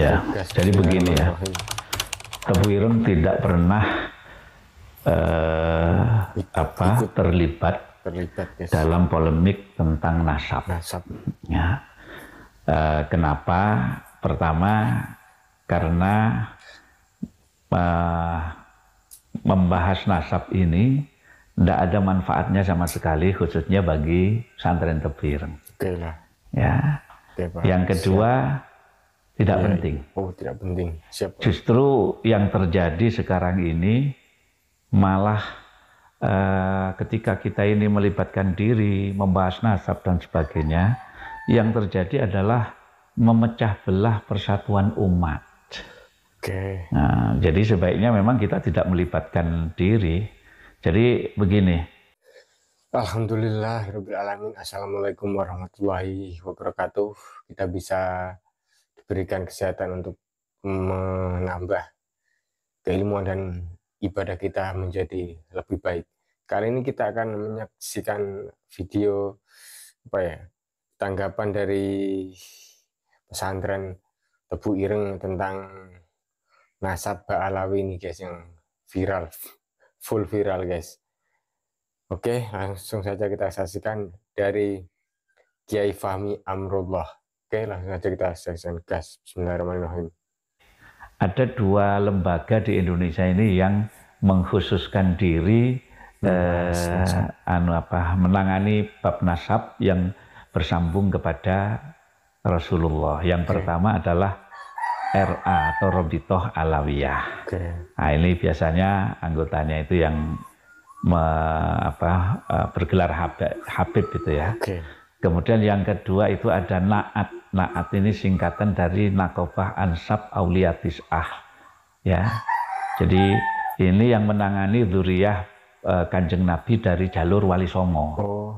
Ya, jadi begini ya. Iya. Tebu Ireng tidak pernah uh, apa terlibat, dalam polemik tentang nasab. Ya. Uh, kenapa? Pertama karena uh, membahas nasab ini tidak ada manfaatnya sama sekali khususnya bagi santren Tebu Ireng. Ya. Yang kedua tidak ya, penting. Oh, tidak penting. Siap. Justru yang terjadi sekarang ini malah eh, ketika kita ini melibatkan diri, membahas nasab dan sebagainya, yang terjadi adalah memecah belah persatuan umat. Oke. Okay. Nah, jadi sebaiknya memang kita tidak melibatkan diri. Jadi begini. Alhamdulillah, Assalamualaikum warahmatullahi wabarakatuh. Kita bisa berikan kesehatan untuk menambah keilmuan dan ibadah kita menjadi lebih baik. Kali ini kita akan menyaksikan video apa ya tanggapan dari pesantren Tebu Ireng tentang nasab Ba'alawi ini guys yang viral full viral guys. Oke, langsung saja kita saksikan dari Kiai Fahmi Amrullah. Oke, langsung aja kita saksikan gas. Bismillahirrahmanirrahim. Ada dua lembaga di Indonesia ini yang mengkhususkan diri nah, eh, anu apa menangani bab nasab yang bersambung kepada Rasulullah. Yang okay. pertama adalah RA atau Robitoh Alawiyah. Okay. Nah, ini biasanya anggotanya itu yang me, apa, eh, bergelar Habib, Habib gitu ya. Okay. Kemudian yang kedua itu ada Naat Naat ini singkatan dari Nakobah Ansab Auliatis Ah. Ya. Jadi ini yang menangani zuriyah uh, Kanjeng Nabi dari jalur Wali Songo. Oh.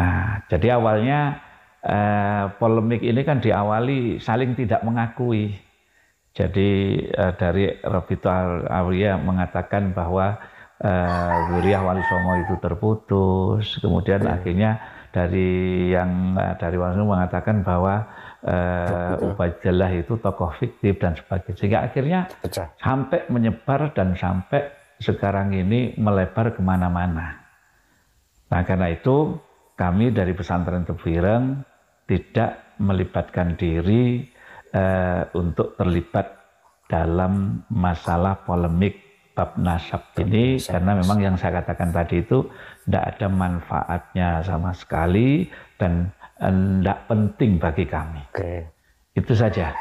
Nah, jadi awalnya eh, polemik ini kan diawali saling tidak mengakui. Jadi uh, dari Rabito Aulia mengatakan bahwa eh, zuriyah Wali Songo itu terputus, kemudian okay. Iya. akhirnya dari yang eh, dari Wanu mengatakan bahwa uh, eh, Ubaidillah itu tokoh fiktif dan sebagainya. Sehingga akhirnya Pecah. sampai menyebar dan sampai sekarang ini melebar kemana-mana. Nah karena itu kami dari pesantren Tebuireng tidak melibatkan diri uh, untuk terlibat dalam masalah polemik bab nasab ini nasab. karena memang yang saya katakan tadi itu tidak ada manfaatnya sama sekali dan tidak eh, penting bagi kami. Oke. Itu saja.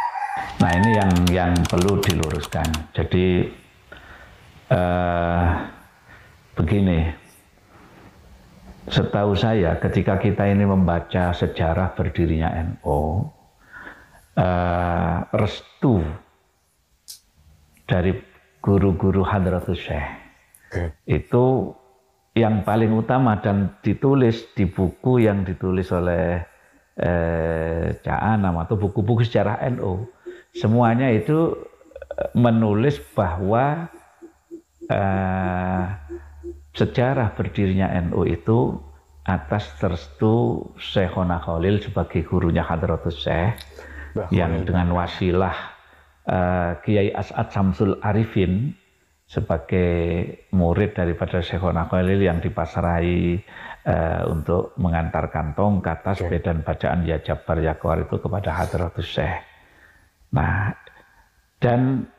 Nah ini yang yang perlu diluruskan. Jadi eh, begini, setahu saya ketika kita ini membaca sejarah berdirinya NU, NO, eh, restu dari guru-guru Hadratus Syekh. Okay. Itu yang paling utama dan ditulis di buku yang ditulis oleh eh, Ca'anam atau buku-buku sejarah NU. NO. Semuanya itu eh, menulis bahwa eh, sejarah berdirinya NU NO itu atas terstu Syekhona Khalil sebagai gurunya Hadratus Syekh yang dengan wasilah Eh, Kiai As'ad Samsul Arifin sebagai murid daripada Syekhona Khalil yang dipasarai uh, untuk mengantarkan tongkat, tasbih dan bacaan ya Jabbar Yakwar itu kepada Hadratus Syekh. Nah, dan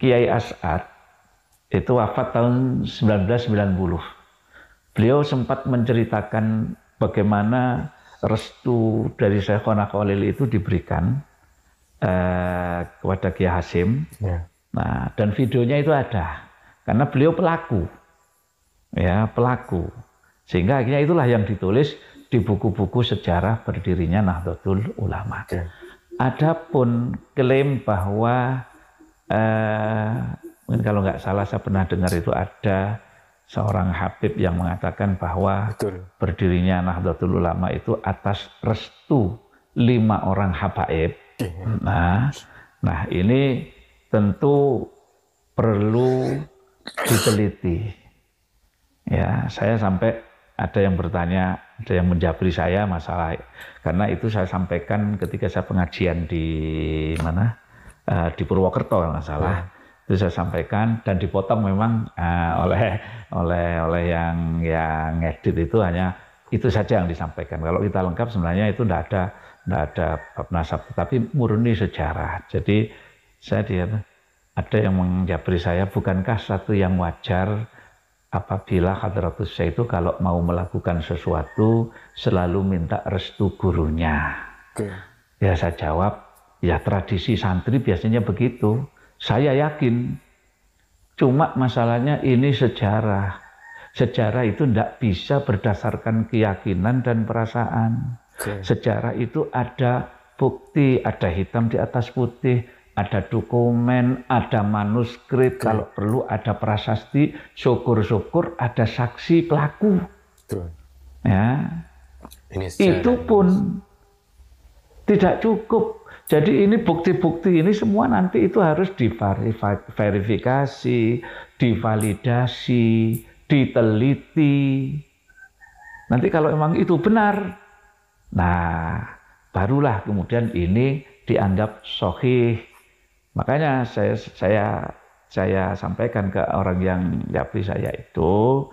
Kiai As'ad itu wafat tahun 1990. Beliau sempat menceritakan bagaimana restu dari Syekhona Khalil itu diberikan eh, kepada Kia Hasim. Ya. Nah, dan videonya itu ada karena beliau pelaku. Ya, pelaku. Sehingga akhirnya itulah yang ditulis di buku-buku sejarah berdirinya Nahdlatul Ulama. Ya. Adapun klaim bahwa eh, kalau nggak salah saya pernah dengar itu ada seorang Habib yang mengatakan bahwa Betul. berdirinya Nahdlatul Ulama itu atas restu lima orang habaib Nah, nah ini tentu perlu diteliti. Ya, saya sampai ada yang bertanya, ada yang menjabri saya masalah karena itu saya sampaikan ketika saya pengajian di mana eh, di Purwokerto kalau nggak salah. Ya. itu saya sampaikan dan dipotong memang uh, oleh oleh oleh yang yang edit itu hanya itu saja yang disampaikan. Kalau kita lengkap sebenarnya itu tidak ada tidak ada bab nasab, tapi murni sejarah. Jadi saya dia ada yang menjabri saya, bukankah satu yang wajar apabila Hadratus saya itu kalau mau melakukan sesuatu selalu minta restu gurunya. Ya saya jawab, ya tradisi santri biasanya begitu. Saya yakin. Cuma masalahnya ini sejarah. Sejarah itu tidak bisa berdasarkan keyakinan dan perasaan. Sejarah itu ada bukti, ada hitam di atas putih, ada dokumen, ada manuskrip, okay. kalau perlu ada prasasti, syukur-syukur ada saksi pelaku. Ya. itu pun tidak cukup. Jadi ini bukti-bukti ini semua nanti itu harus diverifikasi, divalidasi, diteliti. Nanti kalau memang itu benar, Nah, barulah kemudian ini dianggap sohih. Makanya saya saya saya sampaikan ke orang yang japri saya itu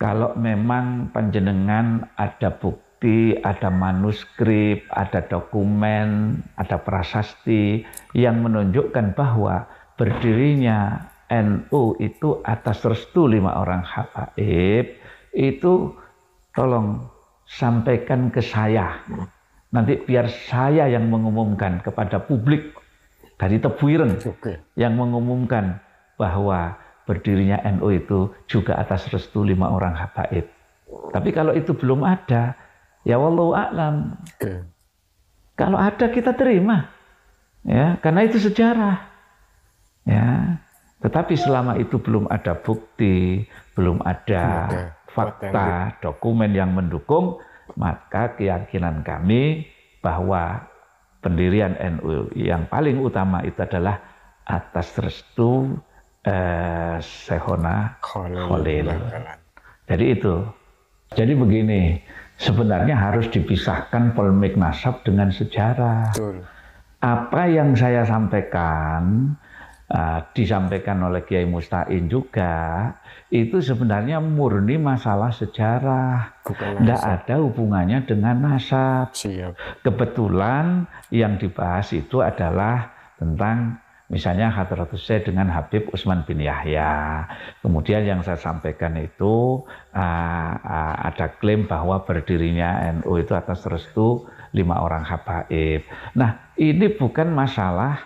kalau memang panjenengan ada bukti, ada manuskrip, ada dokumen, ada prasasti yang menunjukkan bahwa berdirinya NU itu atas restu lima orang habaib itu tolong sampaikan ke saya. Nanti biar saya yang mengumumkan kepada publik dari Tebuiren yang mengumumkan bahwa berdirinya NU NO itu juga atas restu lima orang habaib. Tapi kalau itu belum ada, ya wallahu a'lam. Kalau ada kita terima. Ya, karena itu sejarah. Ya. Tetapi selama itu belum ada bukti, belum ada fakta, dokumen yang mendukung, maka keyakinan kami bahwa pendirian NU yang paling utama itu adalah atas restu eh, Sehona Khalil. Jadi itu. Jadi begini, sebenarnya harus dipisahkan polemik nasab dengan sejarah. Apa yang saya sampaikan Ah, disampaikan oleh Kiai Mustain juga itu sebenarnya murni masalah sejarah. Tidak ada hubungannya dengan nasab. Siap. Kebetulan yang dibahas itu adalah tentang Misalnya Hadratus Syed dengan Habib Usman bin Yahya. Kemudian yang saya sampaikan itu ah, ah, ada klaim bahwa berdirinya NU itu atas restu lima orang habaib. Nah ini bukan masalah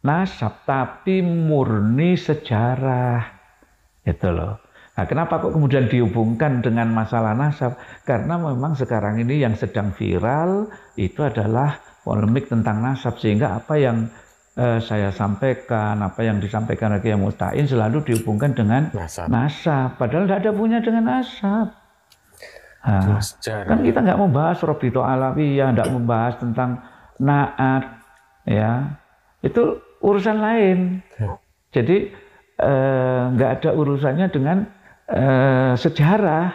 nasab tapi murni sejarah itu loh nah, kenapa kok kemudian dihubungkan dengan masalah nasab karena memang sekarang ini yang sedang viral itu adalah polemik tentang nasab sehingga apa yang eh, saya sampaikan apa yang disampaikan oleh Kiai Mustain selalu dihubungkan dengan nasab, nasab. padahal tidak ada punya dengan nasab nah, kan kita nggak membahas Robito Alawi ya nggak membahas tentang naat, ya itu urusan lain. Ya. Jadi eh, nggak eh, ada urusannya dengan eh, sejarah.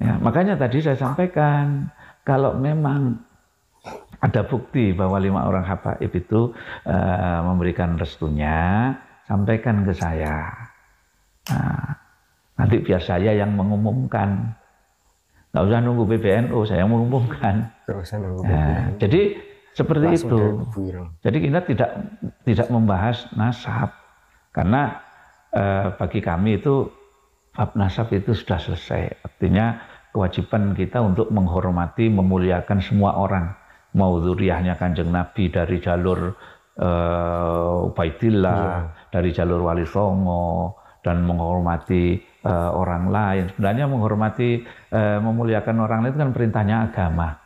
Ya, makanya tadi saya sampaikan kalau memang ada bukti bahwa lima orang habaib itu uh, memberikan restunya, sampaikan ke saya. Nah, nanti biar saya yang mengumumkan. Nggak usah nunggu PBNU, saya mengumumkan. Nah, jadi seperti itu. Jadi kita tidak tidak membahas nasab karena eh, bagi kami itu bab nasab itu sudah selesai. Artinya kewajiban kita untuk menghormati, memuliakan semua orang. Mau zuriyahnya Kanjeng Nabi dari jalur eh, Ubaidillah, ya. dari jalur Wali Songo dan menghormati eh, orang lain. Sebenarnya menghormati, eh, memuliakan orang lain itu kan perintahnya agama.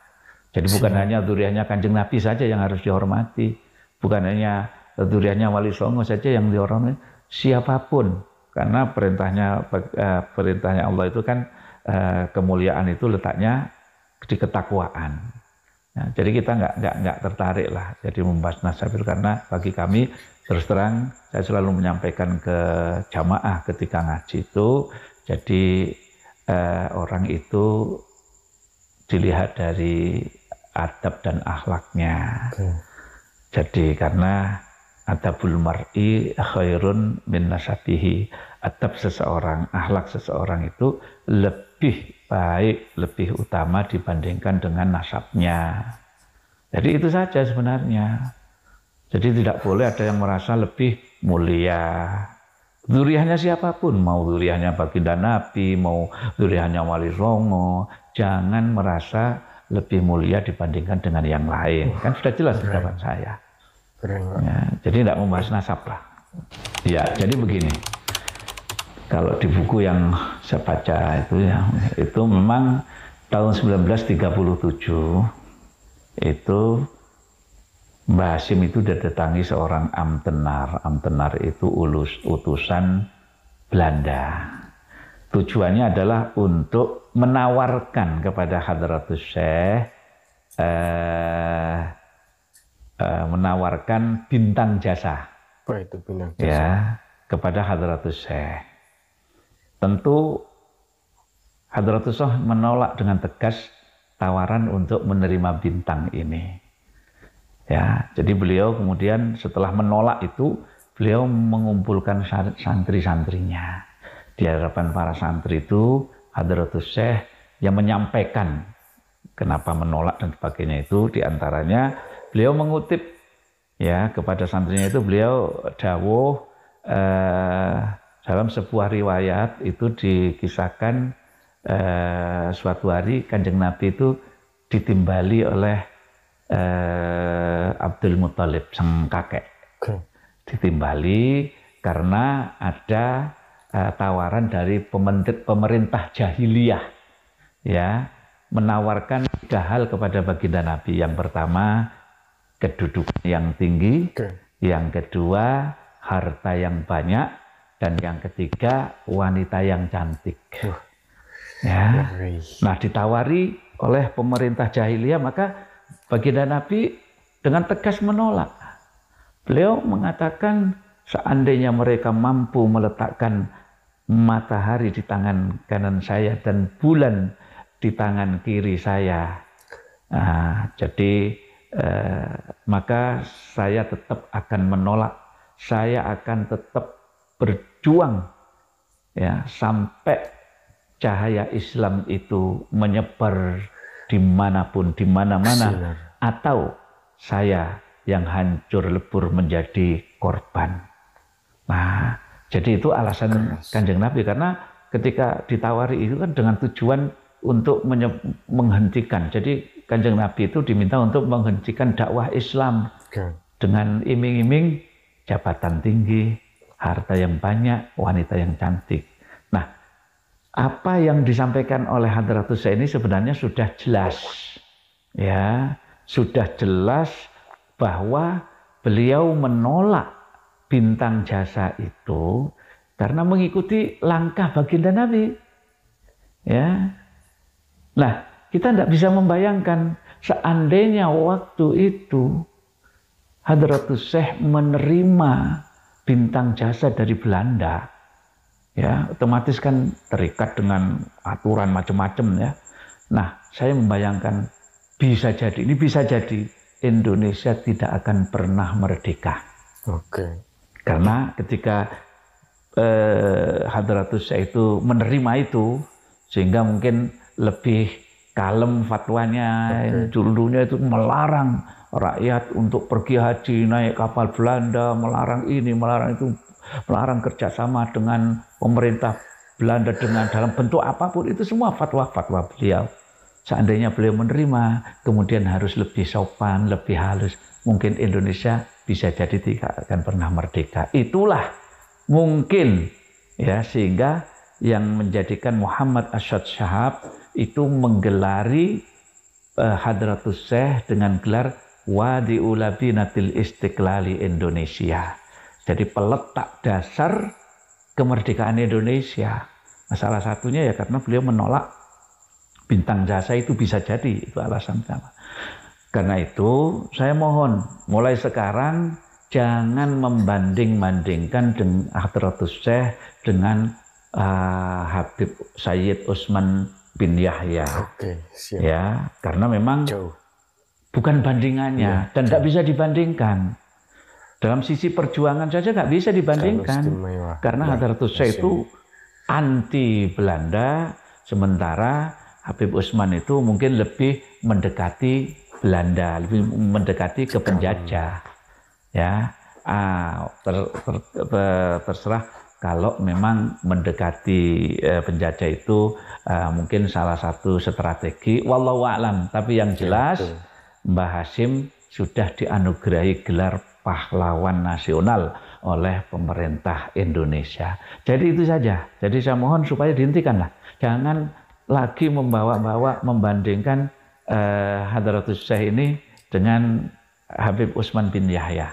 Jadi bukan Sini. hanya duriannya Kanjeng Nabi saja yang harus dihormati, bukan hanya duriannya Wali Songo saja yang dihormati, siapapun karena perintahnya eh, perintahnya Allah itu kan eh, kemuliaan itu letaknya di ketakwaan. Nah, jadi kita nggak nggak nggak tertarik lah jadi membahas nasabir karena bagi kami terus terang saya selalu menyampaikan ke jamaah ketika ngaji itu jadi eh, orang itu dilihat dari adab dan akhlaknya. Okay. Jadi karena adabul mar'i khairun min nasabihi. Adab seseorang, akhlak seseorang itu lebih baik, lebih utama dibandingkan dengan nasabnya. Jadi itu saja sebenarnya. Jadi tidak boleh ada yang merasa lebih mulia. Duriannya siapapun, mau duriannya baginda Nabi, mau duriannya wali songo, jangan merasa lebih mulia dibandingkan dengan yang lain. Kan sudah jelas pendapat saya. Ya, jadi tidak membahas nasab lah. Ya, jadi begini. Kalau di buku yang saya baca itu ya, itu memang tahun 1937 itu Mbah Hasim itu didatangi seorang amtenar. Amtenar itu ulus utusan Belanda tujuannya adalah untuk menawarkan kepada Hadratus Syekh eh, eh, menawarkan bintang jasa. Apa oh, itu bintang jasa? Ya, kepada Hadratus Syekh. Tentu Hadratus Syekh menolak dengan tegas tawaran untuk menerima bintang ini. Ya, jadi beliau kemudian setelah menolak itu, beliau mengumpulkan santri-santrinya di hadapan para santri itu Hadratus Syekh yang menyampaikan kenapa menolak dan sebagainya itu diantaranya beliau mengutip ya kepada santrinya itu beliau dawuh eh, dalam sebuah riwayat itu dikisahkan eh, suatu hari kanjeng Nabi itu ditimbali oleh eh, Abdul Muthalib sang kakek okay. ditimbali karena ada Eh, tawaran dari pemerintah jahiliyah ya menawarkan tiga hal kepada baginda Nabi. Yang pertama, kedudukan yang tinggi, okay. yang kedua, harta yang banyak, dan yang ketiga, wanita yang cantik. Uh. Ya. Nah, ditawari oleh pemerintah jahiliyah, maka baginda Nabi dengan tegas menolak. Beliau mengatakan seandainya mereka mampu meletakkan matahari di tangan kanan saya dan bulan di tangan kiri saya. Nah, jadi eh, maka saya tetap akan menolak, saya akan tetap berjuang ya sampai cahaya Islam itu menyebar dimanapun, di mana-mana, atau saya yang hancur lebur menjadi korban. Nah, jadi itu alasan Keras. kanjeng Nabi karena ketika ditawari itu kan dengan tujuan untuk menghentikan. Jadi kanjeng Nabi itu diminta untuk menghentikan dakwah Islam okay. dengan iming-iming jabatan tinggi, harta yang banyak, wanita yang cantik. Nah, apa yang disampaikan oleh Hadratus Said ini sebenarnya sudah jelas. Ya, sudah jelas bahwa beliau menolak bintang jasa itu karena mengikuti langkah baginda Nabi. Ya. Nah, kita tidak bisa membayangkan seandainya waktu itu Hadratus Syekh menerima bintang jasa dari Belanda. Ya, otomatis kan terikat dengan aturan macam-macam ya. Nah, saya membayangkan bisa jadi, ini bisa jadi Indonesia tidak akan pernah merdeka. Oke. Karena ketika eh, Hadratus Syekh itu menerima itu, sehingga mungkin lebih kalem fatwanya, okay. dulunya itu melarang rakyat untuk pergi haji, naik kapal Belanda, melarang ini, melarang itu, melarang kerjasama dengan pemerintah Belanda dengan dalam bentuk apapun itu semua fatwa-fatwa beliau. Seandainya beliau menerima, kemudian harus lebih sopan, lebih halus. Mungkin Indonesia bisa jadi tidak akan pernah merdeka. Itulah mungkin ya sehingga yang menjadikan Muhammad Asyad Syahab itu menggelari uh, Hadratus Syekh dengan gelar Wadi Ulabinatil Istiqlali Indonesia. Jadi peletak dasar kemerdekaan Indonesia. Nah, salah satunya ya karena beliau menolak bintang jasa itu bisa jadi itu alasan sama. Karena itu saya mohon mulai sekarang jangan membanding-bandingkan Hadratus Syekh dengan uh, Habib Sayyid Usman bin Yahya. Oke, siap. Ya, karena memang Jauh. bukan bandingannya ya, dan tidak bisa dibandingkan. Dalam sisi perjuangan saja nggak bisa dibandingkan karena ya, Hadratus Syekh itu anti Belanda sementara Habib Usman itu mungkin lebih mendekati Belanda, lebih mendekati ke penjajah. Ya, ah, ter, ter, ter, terserah kalau memang mendekati eh, penjajah itu eh, mungkin salah satu strategi. Walau a'lam. Tapi yang iya, jelas Mbah Hasim sudah dianugerahi gelar pahlawan nasional oleh pemerintah Indonesia. Jadi itu saja. Jadi saya mohon supaya dihentikanlah. Jangan lagi membawa-bawa membandingkan uh, Hadratus Syekh ini dengan Habib Usman bin Yahya.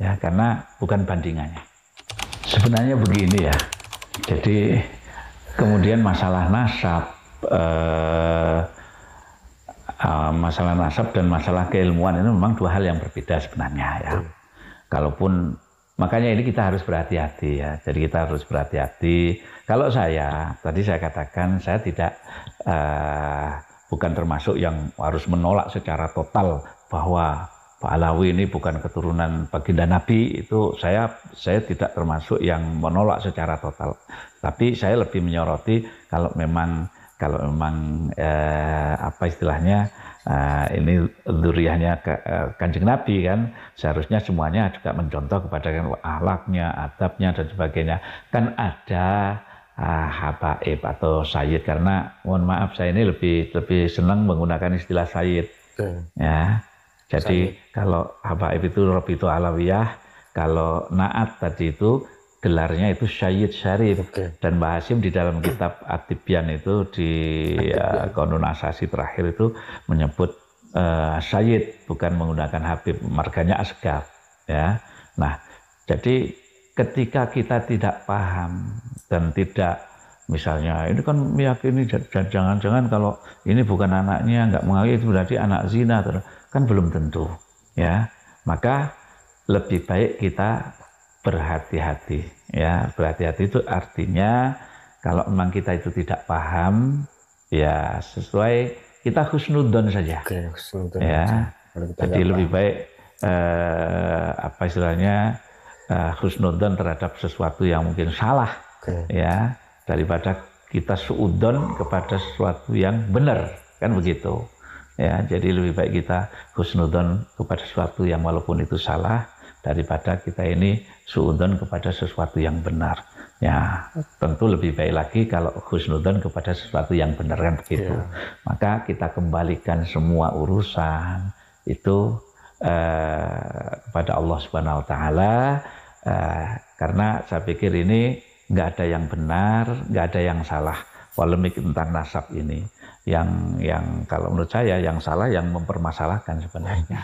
Ya, karena bukan bandingannya. Sebenarnya begini ya. Jadi kemudian masalah nasab uh, Uh, masalah nasab dan masalah keilmuan itu memang dua hal yang berbeda sebenarnya ya. Kalaupun makanya ini kita harus berhati-hati ya. Jadi kita harus berhati-hati. Kalau saya tadi saya katakan saya tidak uh, bukan termasuk yang harus menolak secara total bahwa Pak Alawi ini bukan keturunan baginda Nabi itu saya saya tidak termasuk yang menolak secara total. Tapi saya lebih menyoroti kalau memang kalau memang eh, apa istilahnya eh, ini duriannya ke, eh, kanjeng Nabi kan seharusnya semuanya juga mencontoh kepada kan, ahlaknya, adabnya dan sebagainya. Kan ada ah, habaib atau sayyid karena mohon maaf saya ini lebih lebih senang menggunakan istilah sayyid. Okay. Ya. Jadi sayyid. kalau habaib itu itu Alawiyah, kalau naat tadi itu gelarnya itu Syahid Syarif okay. dan Mbah Hasim di dalam kitab Atibian itu di konon ya, konun asasi terakhir itu menyebut uh, bukan menggunakan Habib marganya Asgaf ya nah jadi ketika kita tidak paham dan tidak misalnya ini kan meyakini jangan-jangan kalau ini bukan anaknya nggak mengakui itu berarti anak zina kan belum tentu ya maka lebih baik kita berhati-hati ya berhati-hati itu artinya kalau memang kita itu tidak paham ya sesuai kita khusnudon saja Oke, khusnudon ya saja. jadi lebih baik eh, apa istilahnya uh, eh, husnudon terhadap sesuatu yang mungkin salah okay. ya daripada kita suudon kepada sesuatu yang benar kan begitu ya jadi lebih baik kita husnudon kepada sesuatu yang walaupun itu salah daripada kita ini suudon kepada sesuatu yang benar ya tentu lebih baik lagi kalau husnudon kepada sesuatu yang benar kan begitu yeah. maka kita kembalikan semua urusan itu pada eh, kepada Allah Subhanahu wa taala eh, karena saya pikir ini nggak ada yang benar, nggak ada yang salah polemik tentang nasab ini. Yang yang kalau menurut saya yang salah yang mempermasalahkan sebenarnya.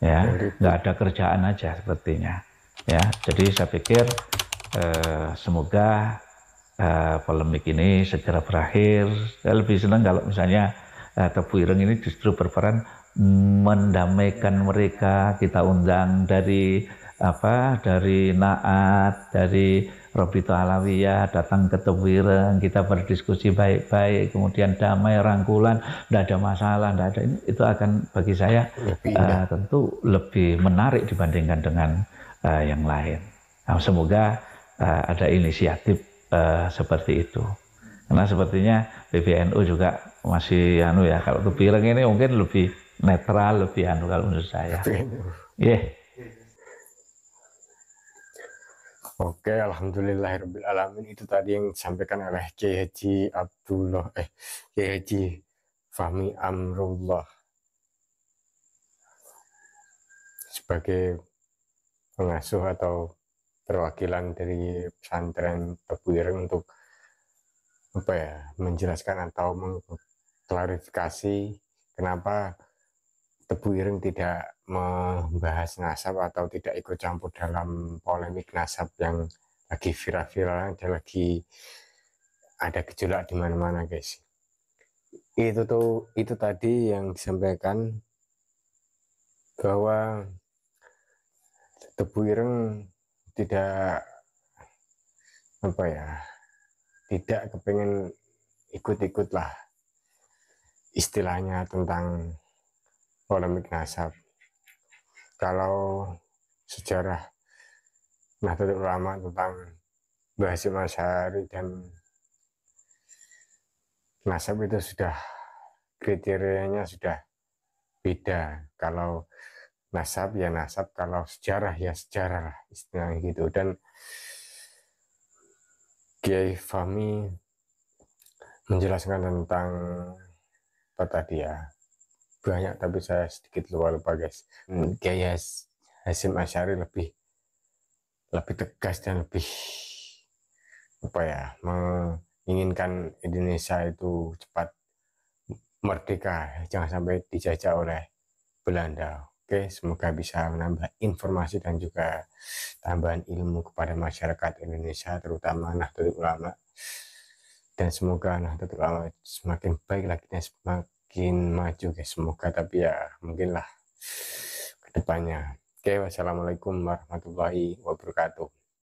Ya, nggak ada kerjaan aja sepertinya. Ya, jadi saya pikir eh, semoga eh, polemik ini segera berakhir. Saya lebih senang kalau misalnya eh, Tebu Ireng ini justru berperan mendamaikan mereka kita undang dari apa dari Naat dari Robito Alawiyah datang ke Tewireng kita berdiskusi baik-baik kemudian damai rangkulan tidak ada masalah tidak ada ini itu akan bagi saya uh, tentu lebih menarik dibandingkan dengan uh, yang lain nah, semoga uh, ada inisiatif uh, seperti itu karena sepertinya PBNU juga masih anu ya kalau Tewireng ini mungkin lebih netral lebih anu kalau menurut saya. Iya. Yeah. Oke, alhamdulillah alamin itu tadi yang disampaikan oleh Kiai Abdullah eh Kiai Haji Fahmi Amrullah sebagai pengasuh atau perwakilan dari pesantren Tebuireng untuk apa ya menjelaskan atau mengklarifikasi kenapa Tebu Ireng tidak membahas nasab atau tidak ikut campur dalam polemik nasab yang lagi viral-viral ada lagi ada gejolak di mana-mana guys itu tuh itu tadi yang disampaikan bahwa tebu ireng tidak apa ya tidak kepengen ikut-ikut lah istilahnya tentang polemik nasab kalau sejarah Nahdlatul Ulama tentang bahasa Masyari dan nasab itu sudah kriterianya sudah beda kalau nasab ya nasab kalau sejarah ya sejarah istilahnya gitu dan Kiai fahmi menjelaskan tentang apa tadi ya banyak tapi saya sedikit lupa lupa guys hmm. kayak Hasim Asyari lebih lebih tegas dan lebih apa ya menginginkan Indonesia itu cepat merdeka jangan sampai dijajah oleh Belanda Oke semoga bisa menambah informasi dan juga tambahan ilmu kepada masyarakat Indonesia terutama Nahdlatul Ulama dan semoga Nahdlatul Ulama semakin baik lagi dan semakin makin maju guys semoga tapi ya mungkin lah kedepannya oke wassalamualaikum warahmatullahi wabarakatuh